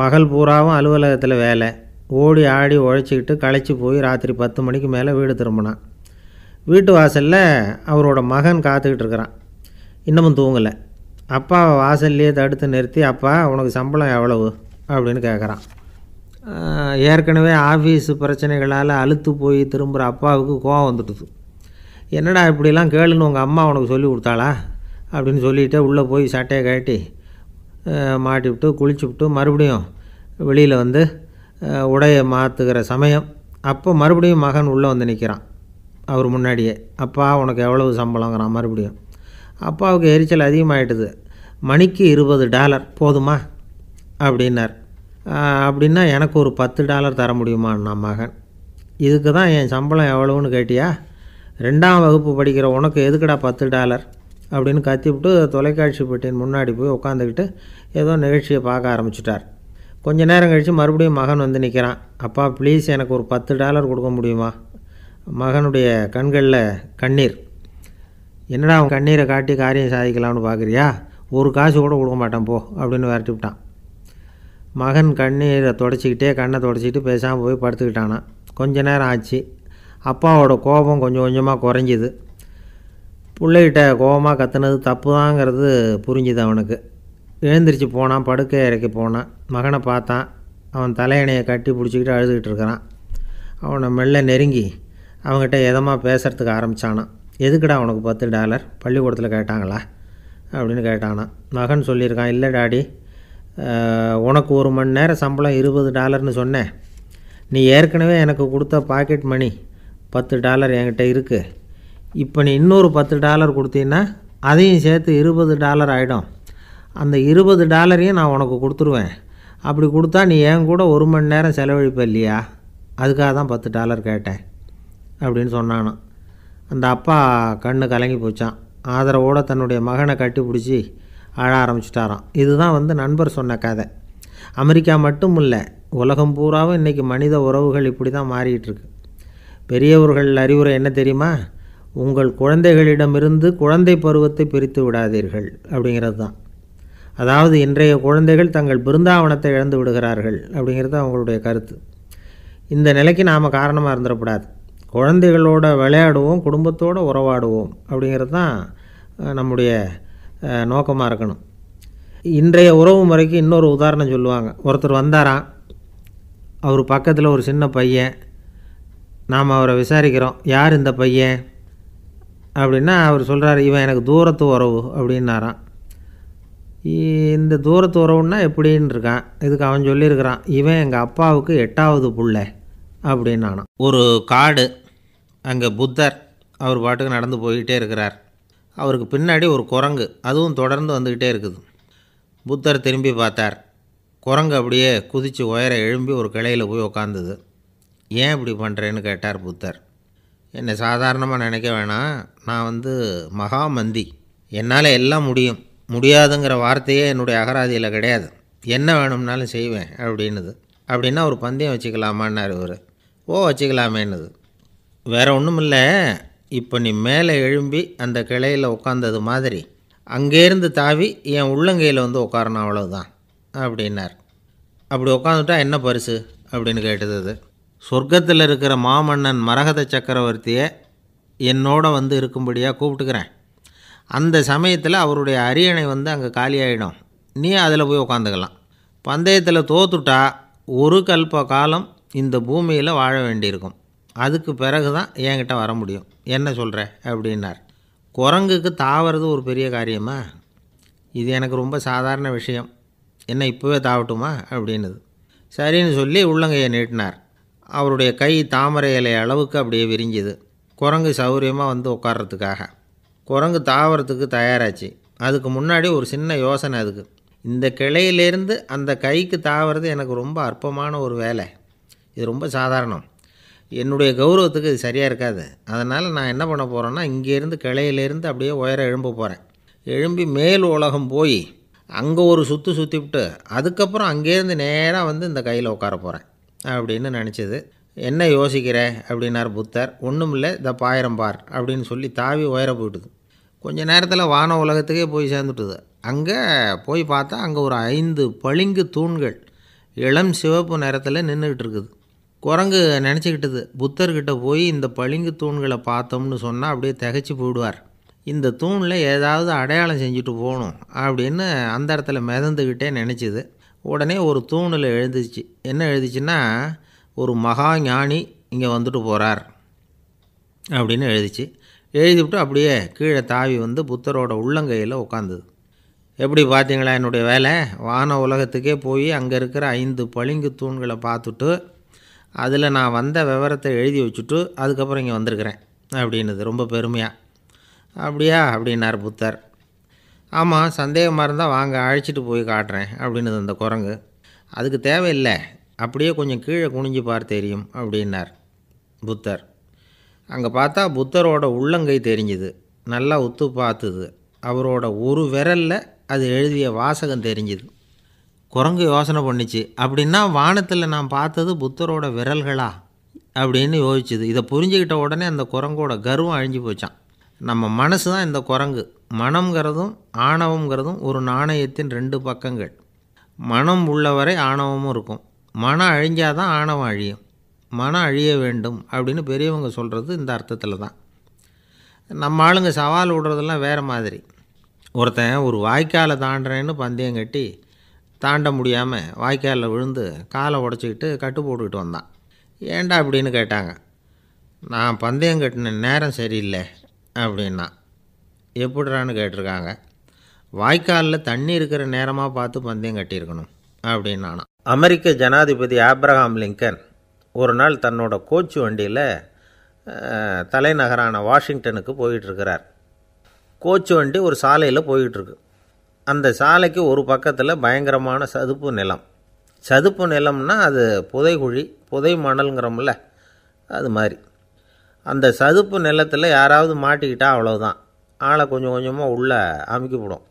பகல் பூராவும் அலுவலகத்தில் வேலை ஓடி ஆடி உழைச்சிக்கிட்டு களைச்சி போய் ராத்திரி பத்து மணிக்கு மேலே வீடு திரும்பினான் வீட்டு வாசலில் அவரோட மகன் காத்துக்கிட்டு இருக்கிறான் இன்னமும் தூங்கலை அப்பாவை வாசல்லையே தடுத்து நிறுத்தி அப்பா உனக்கு சம்பளம் எவ்வளவு அப்படின்னு கேட்குறான் ஏற்கனவே ஆஃபீஸ் பிரச்சனைகளால் அழுத்து போய் திரும்புகிற அப்பாவுக்கு கோவம் வந்துடுது என்னடா இப்படிலாம் கேளுன்னு உங்கள் அம்மா உனக்கு சொல்லி கொடுத்தாளா அப்படின்னு சொல்லிவிட்டு உள்ளே போய் சட்டையை கட்டி மாட்டி விட்டு குளிச்சு விட்டு மறுபடியும் வெளியில் வந்து உடையை மாற்றுகிற சமயம் அப்போ மறுபடியும் மகன் உள்ளே வந்து நிற்கிறான் அவர் முன்னாடியே அப்பா உனக்கு எவ்வளவு சம்பளங்கிறான் மறுபடியும் அப்பாவுக்கு எரிச்சல் அதிகமாகிட்டுது மணிக்கு இருபது டாலர் போதுமா அப்படின்னார் அப்படின்னா எனக்கு ஒரு பத்து டாலர் தர முடியுமா நான் மகன் இதுக்கு தான் என் சம்பளம் எவ்வளோன்னு கேட்டியா ரெண்டாம் வகுப்பு படிக்கிற உனக்கு எதுக்குடா பத்து டாலர் அப்படின்னு கத்திவிட்டு தொலைக்காட்சி பெட்டியின் முன்னாடி போய் உட்காந்துக்கிட்டு ஏதோ நிகழ்ச்சியை பார்க்க ஆரம்பிச்சிட்டார் கொஞ்ச நேரம் கழித்து மறுபடியும் மகன் வந்து நிற்கிறான் அப்பா ப்ளீஸ் எனக்கு ஒரு பத்து டாலர் கொடுக்க முடியுமா மகனுடைய கண்களில் கண்ணீர் என்னடா அவன் கண்ணீரை காட்டி காரியம் சாதிக்கலாம்னு பார்க்குறியா ஒரு காசு கூட கொடுக்க மாட்டான் போ அப்படின்னு விரட்டி விட்டான் மகன் கண்ணீரை தொடச்சிக்கிட்டே கண்ணை தொடச்சிக்கிட்டு பேசாமல் போய் படுத்துக்கிட்டானா கொஞ்ச நேரம் ஆச்சு அப்பாவோட கோபம் கொஞ்சம் கொஞ்சமாக குறைஞ்சிது பிள்ளைகிட்ட கோபமாக கத்துனது தப்பு தாங்கிறது புரிஞ்சுது அவனுக்கு எழுந்திரிச்சு போனான் படுக்கை இறக்கி போனான் மகனை பார்த்தான் அவன் தலையணையை கட்டி பிடிச்சிக்கிட்டு அழுதுகிட்டு இருக்கிறான் அவனை மெல்ல நெருங்கி அவங்ககிட்ட எதமாக பேசுகிறதுக்கு ஆரம்பித்தானான் எதுக்குடா அவனுக்கு பத்து டாலர் பள்ளிக்கூடத்தில் கேட்டாங்களா அப்படின்னு கேட்டானான் மகன் சொல்லியிருக்கான் இல்லை டாடி உனக்கு ஒரு மணி நேரம் சம்பளம் இருபது டாலர்னு சொன்னேன் நீ ஏற்கனவே எனக்கு கொடுத்த பாக்கெட் மணி பத்து டாலர் என்கிட்ட இருக்குது இப்போ நீ இன்னொரு பத்து டாலர் கொடுத்தீங்கன்னா அதையும் சேர்த்து இருபது டாலர் ஆகிடும் அந்த இருபது டாலரையும் நான் உனக்கு கொடுத்துருவேன் அப்படி கொடுத்தா நீ என் கூட ஒரு மணி நேரம் செலவழிப்ப இல்லையா அதுக்காக தான் பத்து டாலர் கேட்டேன் அப்படின்னு சொன்னானோ அந்த அப்பா கண்ணு கலங்கி போச்சான் ஆதரவோடு தன்னுடைய மகனை கட்டி பிடிச்சி ஆழ ஆரம்பிச்சிட்டாராம் இதுதான் வந்து நண்பர் சொன்ன கதை அமெரிக்கா மட்டும் இல்லை உலகம் பூராவும் இன்றைக்கி மனித உறவுகள் இப்படி தான் மாறிட்டுருக்கு பெரியவர்கள் அறிவுரை என்ன தெரியுமா உங்கள் குழந்தைகளிடமிருந்து குழந்தை பருவத்தை பிரித்து விடாதீர்கள் அப்படிங்கிறது தான் அதாவது இன்றைய குழந்தைகள் தங்கள் பிருந்தாவனத்தை இழந்து விடுகிறார்கள் அப்படிங்கிறது அவங்களுடைய கருத்து இந்த நிலைக்கு நாம் காரணமாக இருந்துடக்கூடாது குழந்தைகளோட விளையாடுவோம் குடும்பத்தோடு உறவாடுவோம் அப்படிங்கிறது தான் நம்முடைய நோக்கமாக இருக்கணும் இன்றைய உறவு முறைக்கு இன்னொரு உதாரணம் சொல்லுவாங்க ஒருத்தர் வந்தாராம் அவர் பக்கத்தில் ஒரு சின்ன பையன் நாம் அவரை விசாரிக்கிறோம் யார் இந்த பையன் அப்படின்னா அவர் சொல்கிறார் இவன் எனக்கு தூரத்து உறவு அப்படின்னாராம் இந்த தூரத்து உறவுன்னா எப்படின்னு இருக்கான் இதுக்கு அவன் சொல்லியிருக்கிறான் இவன் எங்கள் அப்பாவுக்கு எட்டாவது பிள்ளை அப்படின்னானான் ஒரு காடு அங்கே புத்தர் அவர் பாட்டுக்கு நடந்து போய்கிட்டே இருக்கிறார் அவருக்கு பின்னாடி ஒரு குரங்கு அதுவும் தொடர்ந்து வந்துக்கிட்டே இருக்குது புத்தர் திரும்பி பார்த்தார் குரங்கு அப்படியே குதித்து உயர எழும்பி ஒரு கிளையில் போய் உக்காந்துது ஏன் இப்படி பண்ணுறேன்னு கேட்டார் புத்தர் என்னை சாதாரணமாக நினைக்க வேணாம் நான் வந்து மகாமந்தி என்னால் எல்லாம் முடியும் முடியாதுங்கிற வார்த்தையே என்னுடைய அகராதியில் கிடையாது என்ன வேணும்னாலும் செய்வேன் அப்படின்னுது அப்படின்னா ஒரு பந்தயம் வச்சுக்கலாமான்னார் இவர் ஓ வச்சுக்கலாமேன்னுது வேறு ஒன்றும் இல்லை இப்போ நீ மேலே எழும்பி அந்த கிளையில் உட்காந்தது மாதிரி அங்கேருந்து தாவி என் உள்ளங்கையில் வந்து உட்காரணும் அவ்வளோதான் அப்படின்னார் அப்படி உட்காந்துட்டா என்ன பரிசு அப்படின்னு கேட்டது சொர்க்கத்தில் இருக்கிற மாமன்னன் மரகத சக்கரவர்த்தியை என்னோட வந்து இருக்கும்படியாக கூப்பிட்டுக்கிறேன் அந்த சமயத்தில் அவருடைய அரியணை வந்து அங்கே காலியாகிடும் நீ அதில் போய் உட்காந்துக்கலாம் பந்தயத்தில் தோத்துட்டா ஒரு கல்ப காலம் இந்த பூமியில் வாழ வேண்டியிருக்கும் அதுக்கு பிறகு தான் என்கிட்ட வர முடியும் என்ன சொல்கிற அப்படின்னார் குரங்குக்கு தாவறது ஒரு பெரிய காரியமா இது எனக்கு ரொம்ப சாதாரண விஷயம் என்ன இப்போவே தாவட்டுமா அப்படின்னுது சரின்னு சொல்லி உள்ளங்கையை நீட்டினார் அவருடைய கை தாமரை இலை அளவுக்கு அப்படியே விரிஞ்சுது குரங்கு சௌரியமாக வந்து உட்கார்றதுக்காக குரங்கு தாவரத்துக்கு தயாராச்சு அதுக்கு முன்னாடி ஒரு சின்ன யோசனை அதுக்கு இந்த கிளையிலேருந்து அந்த கைக்கு தாவறது எனக்கு ரொம்ப அற்பமான ஒரு வேலை இது ரொம்ப சாதாரணம் என்னுடைய கௌரவத்துக்கு இது சரியாக இருக்காது அதனால் நான் என்ன பண்ண போகிறேன்னா இங்கேருந்து கிளையிலேருந்து அப்படியே உயர எழும்ப போகிறேன் எழும்பி மேல் உலகம் போய் அங்கே ஒரு சுற்று சுற்றி விட்டு அதுக்கப்புறம் அங்கேருந்து நேராக வந்து இந்த கையில் உட்கார போகிறேன் அப்படின்னு நினச்சிது என்ன யோசிக்கிற அப்படின்னார் புத்தர் ஒன்றும் இல்லை இந்த பாயிரம் பார் அப்படின்னு சொல்லி தாவி உயர போயிட்டுது கொஞ்ச நேரத்தில் வான உலகத்துக்கே போய் சேர்ந்துட்டுது அங்கே போய் பார்த்தா அங்கே ஒரு ஐந்து பளிங்கு தூண்கள் இளம் சிவப்பு நேரத்தில் நின்றுக்கிட்டு இருக்குது குரங்கு நினச்சிக்கிட்டது புத்தர்கிட்ட போய் இந்த பளிங்கு தூண்களை பார்த்தோம்னு சொன்னால் அப்படியே திகச்சு போயிடுவார் இந்த தூணில் ஏதாவது அடையாளம் செஞ்சுட்டு போகணும் அப்படின்னு அந்த இடத்துல மிதந்துக்கிட்டே நினச்சிது உடனே ஒரு தூணில் எழுதிச்சு என்ன எழுதிச்சுன்னா ஒரு மகா ஞானி இங்கே வந்துட்டு போகிறார் அப்படின்னு எழுதிச்சு எழுதிவிட்டு அப்படியே கீழே தாவி வந்து புத்தரோட உள்ளங்கையில் உட்காந்துது எப்படி பார்த்தீங்களா என்னுடைய வேலை வான உலகத்துக்கே போய் அங்கே இருக்கிற ஐந்து பளிங்கு தூண்களை பார்த்துட்டு அதில் நான் வந்த விவரத்தை எழுதி வச்சுட்டு அதுக்கப்புறம் இங்கே வந்திருக்கிறேன் அப்படின்னுது ரொம்ப பெருமையாக அப்படியா அப்படின்னார் புத்தர் ஆமாம் சந்தேகமாக இருந்தால் வாங்க அழைச்சிட்டு போய் காட்டுறேன் அப்படின்னது அந்த குரங்கு அதுக்கு தேவையில்லை அப்படியே கொஞ்சம் கீழே குனிஞ்சு பார் தெரியும் அப்படின்னார் புத்தர் அங்கே பார்த்தா புத்தரோட உள்ளங்கை தெரிஞ்சுது நல்லா உத்து பார்த்துது அவரோட ஒரு விரலில் அது எழுதிய வாசகம் தெரிஞ்சுது குரங்கு யோசனை பண்ணிச்சு அப்படின்னா வானத்தில் நான் பார்த்தது புத்தரோட விரல்களா அப்படின்னு யோசிச்சுது இதை புரிஞ்சுக்கிட்ட உடனே அந்த குரங்கோட கர்வம் அழிஞ்சு போச்சான் நம்ம மனசு தான் இந்த குரங்கு மனம்ங்கிறதும் ஆணவங்கிறதும் ஒரு நாணயத்தின் ரெண்டு பக்கங்கள் மனம் உள்ளவரை ஆணவமும் இருக்கும் மனம் அழிஞ்சாதான் ஆணவம் அழியும் மனம் அழிய வேண்டும் அப்படின்னு பெரியவங்க சொல்கிறது இந்த அர்த்தத்தில் தான் நம்ம ஆளுங்க சவால் விடுறதெல்லாம் வேறு மாதிரி ஒருத்தன் ஒரு வாய்க்காலை தாண்டுறேன்னு பந்தயம் கட்டி தாண்ட முடியாமல் வாய்க்காலில் விழுந்து காலை உடச்சிக்கிட்டு கட்டு போட்டுக்கிட்டு வந்தான் ஏண்டா அப்படின்னு கேட்டாங்க நான் பந்தயம் கட்டின நேரம் சரியில்லை அப்படின்னா எப்படிறான்னு கேட்டிருக்காங்க வாய்க்காலில் தண்ணி இருக்கிற நேரமாக பார்த்து பந்தயம் கட்டியிருக்கணும் அப்படின்னு அமெரிக்க ஜனாதிபதி ஆப்ரஹாம் லிங்கன் ஒரு நாள் தன்னோட கோச்சு வண்டியில் தலைநகரான வாஷிங்டனுக்கு போயிட்டுருக்கிறார் கோச்சு வண்டி ஒரு சாலையில் போயிட்டுருக்கு அந்த சாலைக்கு ஒரு பக்கத்தில் பயங்கரமான சதுப்பு நிலம் சதுப்பு நிலம்னா அது புதைகுழி புதை மணல்ங்கிறமில்ல அது மாதிரி அந்த சதுப்பு நிலத்தில் யாராவது மாட்டிக்கிட்டால் அவ்வளோதான் ஆளை கொஞ்சம் கொஞ்சமாக உள்ளே அமுக்கிவிடும்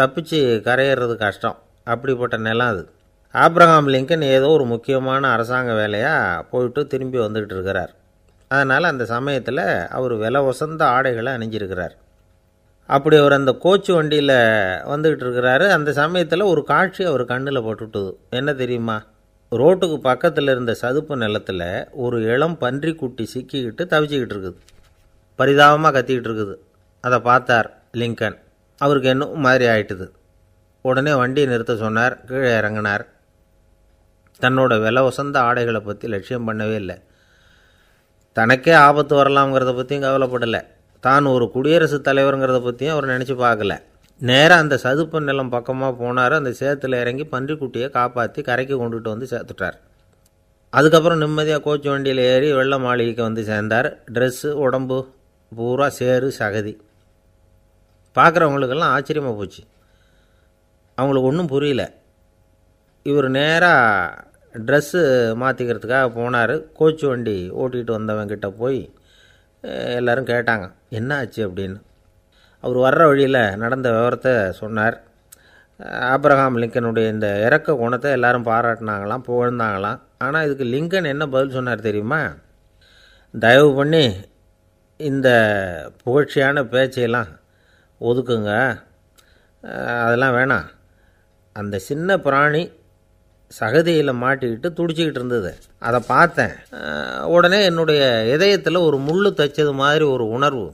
தப்பிச்சு கரையிறது கஷ்டம் அப்படிப்பட்ட நிலம் அது ஆப்ரஹாம் லிங்கன் ஏதோ ஒரு முக்கியமான அரசாங்க வேலையாக போயிட்டு திரும்பி வந்துக்கிட்டு இருக்கிறார் அதனால் அந்த சமயத்தில் அவர் விலை உசந்த ஆடைகளை அணிஞ்சிருக்கிறார் அப்படி அவர் அந்த கோச்சு வண்டியில் வந்துக்கிட்டு இருக்கிறாரு அந்த சமயத்தில் ஒரு காட்சி அவர் கண்ணில் போட்டுவிட்டது என்ன தெரியுமா ரோட்டுக்கு பக்கத்தில் இருந்த சதுப்பு நிலத்தில் ஒரு இளம் பன்றி குட்டி சிக்கிக்கிட்டு தவிச்சிக்கிட்டு இருக்குது பரிதாபமாக கத்திக்கிட்டு இருக்குது அதை பார்த்தார் லிங்கன் அவருக்கு என்ன மாதிரி ஆயிட்டுது உடனே வண்டியை நிறுத்த சொன்னார் கீழே இறங்கினார் தன்னோட வில வசந்த ஆடைகளை பற்றி லட்சியம் பண்ணவே இல்லை தனக்கே ஆபத்து வரலாம்ங்கிறத பற்றியும் கவலைப்படலை தான் ஒரு குடியரசுத் தலைவருங்கிறத பற்றியும் அவர் நினச்சி பார்க்கல நேராக அந்த சதுப்பு நிலம் பக்கமாக போனார் அந்த சேத்துல இறங்கி பன்றிக்குட்டியை காப்பாற்றி கரைக்கு கொண்டுகிட்டு வந்து சேர்த்துட்டார் அதுக்கப்புறம் நிம்மதியாக கோச்சு வண்டியில் ஏறி வெள்ள மாளிகைக்கு வந்து சேர்ந்தார் ட்ரெஸ்ஸு உடம்பு பூரா சேரு சகதி பார்க்குறவங்களுக்கெல்லாம் ஆச்சரியமாக போச்சு அவங்களுக்கு ஒன்றும் புரியல இவர் நேராக ட்ரெஸ்ஸு மாற்றிக்கிறதுக்காக போனார் கோச்சு வண்டி ஓட்டிகிட்டு வந்தவங்கிட்ட போய் எல்லோரும் கேட்டாங்க என்ன ஆச்சு அப்படின்னு அவர் வர்ற வழியில் நடந்த விவரத்தை சொன்னார் ஆப்ரஹாம் லிங்கனுடைய இந்த இறக்க குணத்தை எல்லாரும் பாராட்டினாங்களாம் புகழ்ந்தாங்களாம் ஆனால் இதுக்கு லிங்கன் என்ன பதில் சொன்னார் தெரியுமா தயவு பண்ணி இந்த புகழ்ச்சியான பேச்சையெல்லாம் ஒதுக்குங்க அதெல்லாம் வேணாம் அந்த சின்ன பிராணி சகதியில் மாட்டிக்கிட்டு துடிச்சிக்கிட்டு இருந்தது அதை பார்த்தேன் உடனே என்னுடைய இதயத்தில் ஒரு முள் தைச்சது மாதிரி ஒரு உணர்வு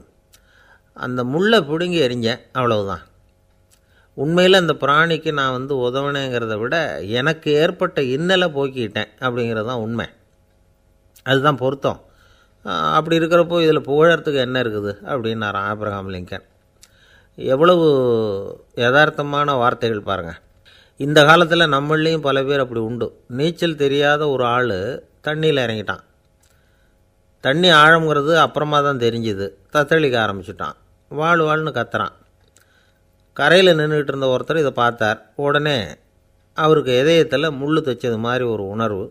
அந்த முள்ளை பிடுங்கி எறிஞ்சேன் அவ்வளவுதான் உண்மையில் அந்த பிராணிக்கு நான் வந்து உதவினேங்கிறத விட எனக்கு ஏற்பட்ட இன்னலை போக்கிட்டேன் அப்படிங்கிறது தான் உண்மை அதுதான் பொருத்தம் அப்படி இருக்கிறப்போ இதில் புகழறதுக்கு என்ன இருக்குது அப்படின்னார் ஆப்ரஹாம் லிங்கன் எவ்வளவு யதார்த்தமான வார்த்தைகள் பாருங்கள் இந்த காலத்தில் நம்மளையும் பல பேர் அப்படி உண்டு நீச்சல் தெரியாத ஒரு ஆள் தண்ணியில் இறங்கிட்டான் தண்ணி ஆழங்கிறது அப்புறமா தான் தெரிஞ்சுது தத்தளிக்க ஆரம்பிச்சிட்டான் வாழ் வாழ்னு கத்துறான் கரையில் நின்றுக்கிட்டு இருந்த ஒருத்தர் இதை பார்த்தார் உடனே அவருக்கு இதயத்தில் முள் தைச்சது மாதிரி ஒரு உணர்வு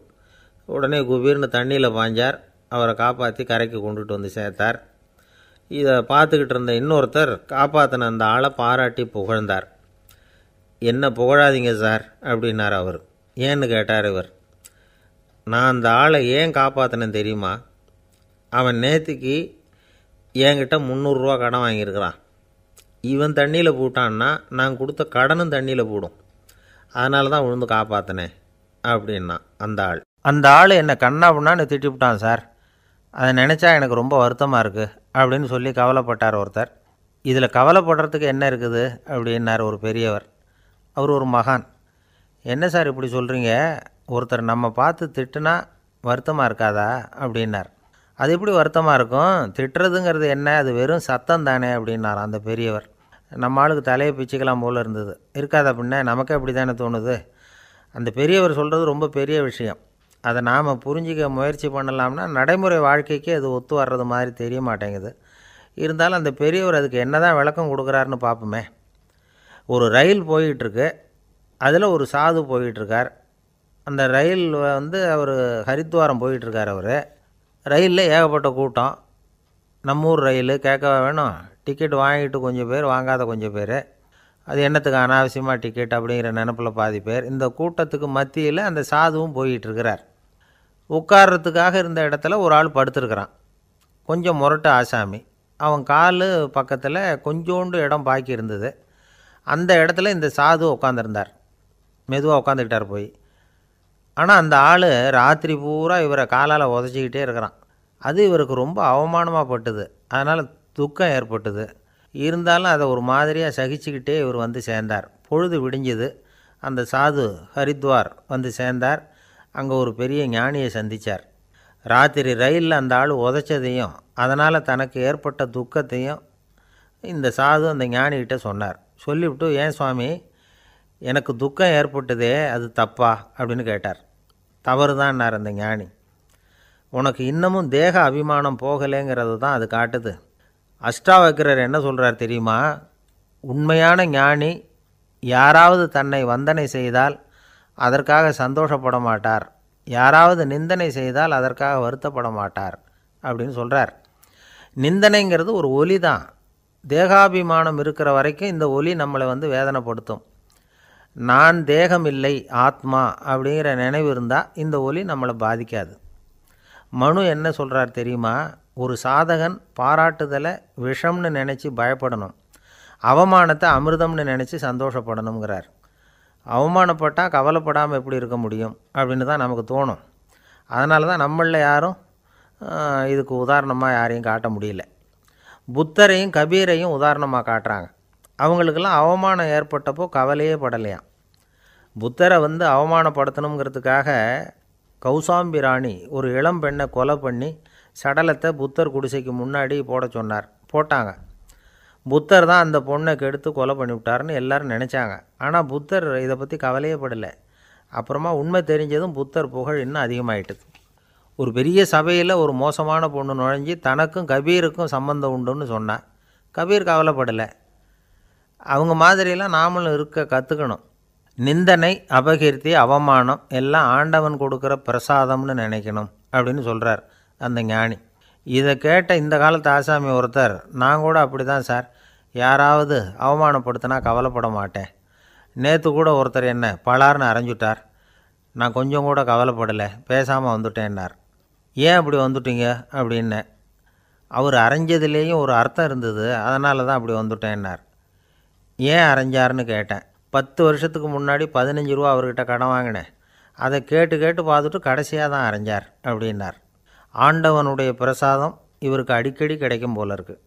உடனே குபீர்னு தண்ணியில் பாஞ்சார் அவரை காப்பாற்றி கரைக்கு கொண்டுட்டு வந்து சேர்த்தார் இதை பார்த்துக்கிட்டு இருந்த இன்னொருத்தர் காப்பாற்றின அந்த ஆளை பாராட்டி புகழ்ந்தார் என்ன புகழாதீங்க சார் அப்படின்னார் அவர் ஏன்னு கேட்டார் இவர் நான் அந்த ஆளை ஏன் காப்பாற்றினேன் தெரியுமா அவன் நேற்றுக்கு என்கிட்ட முந்நூறுரூவா கடன் வாங்கியிருக்கிறான் இவன் தண்ணியில் போட்டான்னா நான் கொடுத்த கடனும் தண்ணியில் போடும் அதனால தான் விழுந்து காப்பாற்றினேன் அப்படின்னா அந்த ஆள் அந்த ஆள் என்னை கண்ணா பண்ணான்னு திட்டிவிட்டான் சார் அதை நினச்சா எனக்கு ரொம்ப வருத்தமாக இருக்குது அப்படின்னு சொல்லி கவலைப்பட்டார் ஒருத்தர் இதில் கவலைப்படுறதுக்கு என்ன இருக்குது அப்படின்னார் ஒரு பெரியவர் அவர் ஒரு மகான் என்ன சார் இப்படி சொல்கிறீங்க ஒருத்தர் நம்ம பார்த்து திட்டுனா வருத்தமாக இருக்காதா அப்படின்னார் அது எப்படி வருத்தமாக இருக்கும் திட்டுறதுங்கிறது என்ன அது வெறும் சத்தம் தானே அப்படின்னார் அந்த பெரியவர் நம்ம ஆளுக்கு தலையை பிச்சுக்கலாம் போல் இருந்தது இருக்காத அப்படின்னா நமக்கே அப்படி தானே தோணுது அந்த பெரியவர் சொல்கிறது ரொம்ப பெரிய விஷயம் அதை நாம் புரிஞ்சிக்க முயற்சி பண்ணலாம்னா நடைமுறை வாழ்க்கைக்கு அது ஒத்து வர்றது மாதிரி தெரிய மாட்டேங்குது இருந்தாலும் அந்த பெரியவர் அதுக்கு என்ன தான் விளக்கம் கொடுக்குறாருன்னு பார்ப்போமே ஒரு ரயில் போயிட்டுருக்கு அதில் ஒரு சாது போயிட்டுருக்கார் அந்த ரயில் வந்து அவர் ஹரித்வாரம் போயிட்டுருக்கார் அவர் ரயிலில் ஏகப்பட்ட கூட்டம் நம்ம ஊர் ரயில் கேட்கவா வேணும் டிக்கெட் வாங்கிட்டு கொஞ்சம் பேர் வாங்காத கொஞ்சம் பேர் அது என்னத்துக்கு அனாவசியமாக டிக்கெட் அப்படிங்கிற நினப்பில் பாதி பேர் இந்த கூட்டத்துக்கு மத்தியில் அந்த சாதுவும் போயிட்டுருக்கிறார் உட்கார்றதுக்காக இருந்த இடத்துல ஒரு ஆள் படுத்துருக்கிறான் கொஞ்சம் முரட்டு ஆசாமி அவன் கால் பக்கத்தில் கொஞ்சோண்டு இடம் பாக்கி இருந்தது அந்த இடத்துல இந்த சாது உட்காந்துருந்தார் மெதுவாக உட்காந்துக்கிட்டார் போய் ஆனால் அந்த ஆள் ராத்திரி பூரா இவரை காலால் உதச்சிக்கிட்டே இருக்கிறான் அது இவருக்கு ரொம்ப அவமானமாக பட்டுது அதனால் துக்கம் ஏற்பட்டது இருந்தாலும் அதை ஒரு மாதிரியாக சகிச்சுக்கிட்டே இவர் வந்து சேர்ந்தார் பொழுது விடிஞ்சது அந்த சாது ஹரித்வார் வந்து சேர்ந்தார் அங்கே ஒரு பெரிய ஞானியை சந்தித்தார் ராத்திரி ரயிலில் அந்த ஆள் உதைச்சதையும் அதனால் தனக்கு ஏற்பட்ட துக்கத்தையும் இந்த சாது அந்த ஞானிகிட்ட சொன்னார் சொல்லிவிட்டு ஏன் சுவாமி எனக்கு துக்கம் ஏற்பட்டதே அது தப்பா அப்படின்னு கேட்டார் தவறு தான்னார் அந்த ஞானி உனக்கு இன்னமும் தேக அபிமானம் போகலேங்கிறது தான் அது காட்டுது அஷ்டாவக்கிரர் என்ன சொல்கிறார் தெரியுமா உண்மையான ஞானி யாராவது தன்னை வந்தனை செய்தால் அதற்காக சந்தோஷப்பட மாட்டார் யாராவது நிந்தனை செய்தால் அதற்காக வருத்தப்பட மாட்டார் அப்படின்னு சொல்கிறார் நிந்தனைங்கிறது ஒரு ஒலி தான் தேகாபிமானம் இருக்கிற வரைக்கும் இந்த ஒலி நம்மளை வந்து வேதனைப்படுத்தும் நான் தேகம் இல்லை ஆத்மா அப்படிங்கிற நினைவு இருந்தால் இந்த ஒலி நம்மளை பாதிக்காது மனு என்ன சொல்கிறார் தெரியுமா ஒரு சாதகன் பாராட்டுதலை விஷம்னு நினச்சி பயப்படணும் அவமானத்தை அமிர்தம்னு நினச்சி சந்தோஷப்படணுங்கிறார் அவமானப்பட்டால் கவலைப்படாமல் எப்படி இருக்க முடியும் அப்படின்னு தான் நமக்கு தோணும் அதனால தான் நம்மளில் யாரும் இதுக்கு உதாரணமாக யாரையும் காட்ட முடியல புத்தரையும் கபீரையும் உதாரணமாக காட்டுறாங்க அவங்களுக்கெல்லாம் அவமானம் ஏற்பட்டப்போ கவலையே படலையாம் புத்தரை வந்து அவமானப்படுத்தணுங்கிறதுக்காக ராணி ஒரு இளம் பெண்ணை கொலை பண்ணி சடலத்தை புத்தர் குடிசைக்கு முன்னாடி போட சொன்னார் போட்டாங்க புத்தர் தான் அந்த பொண்ணை கெடுத்து கொலை பண்ணிவிட்டார்னு எல்லோரும் நினச்சாங்க ஆனால் புத்தர் இதை பற்றி கவலையே படலை அப்புறமா உண்மை தெரிஞ்சதும் புத்தர் புகழ் இன்னும் அதிகமாகிட்டு ஒரு பெரிய சபையில் ஒரு மோசமான பொண்ணு நுழைஞ்சி தனக்கும் கபீருக்கும் சம்மந்தம் உண்டுன்னு சொன்னார் கபீர் கவலைப்படலை அவங்க மாதிரியெல்லாம் நாமளும் இருக்க கற்றுக்கணும் நிந்தனை அபகீர்த்தி அவமானம் எல்லாம் ஆண்டவன் கொடுக்குற பிரசாதம்னு நினைக்கணும் அப்படின்னு சொல்கிறார் அந்த ஞானி இதை கேட்ட இந்த காலத்து ஆசாமி ஒருத்தர் நான் கூட அப்படி தான் சார் யாராவது அவமானப்படுத்தினா கவலைப்பட மாட்டேன் நேற்று கூட ஒருத்தர் என்ன பலார்னு அரைஞ்சுட்டார் நான் கொஞ்சம் கூட கவலைப்படலை பேசாமல் வந்துட்டேன்னார் ஏன் அப்படி வந்துட்டீங்க அப்படின்ன அவர் அரைஞ்சதுலேயும் ஒரு அர்த்தம் இருந்தது அதனால தான் அப்படி வந்துட்டேன்னார் ஏன் அரைஞ்சார்னு கேட்டேன் பத்து வருஷத்துக்கு முன்னாடி பதினஞ்சு ரூபா அவர்கிட்ட கடன் வாங்கினேன் அதை கேட்டு கேட்டு பார்த்துட்டு கடைசியாக தான் அரைஞ்சார் அப்படின்னார் ஆண்டவனுடைய பிரசாதம் இவருக்கு அடிக்கடி கிடைக்கும் போல இருக்குது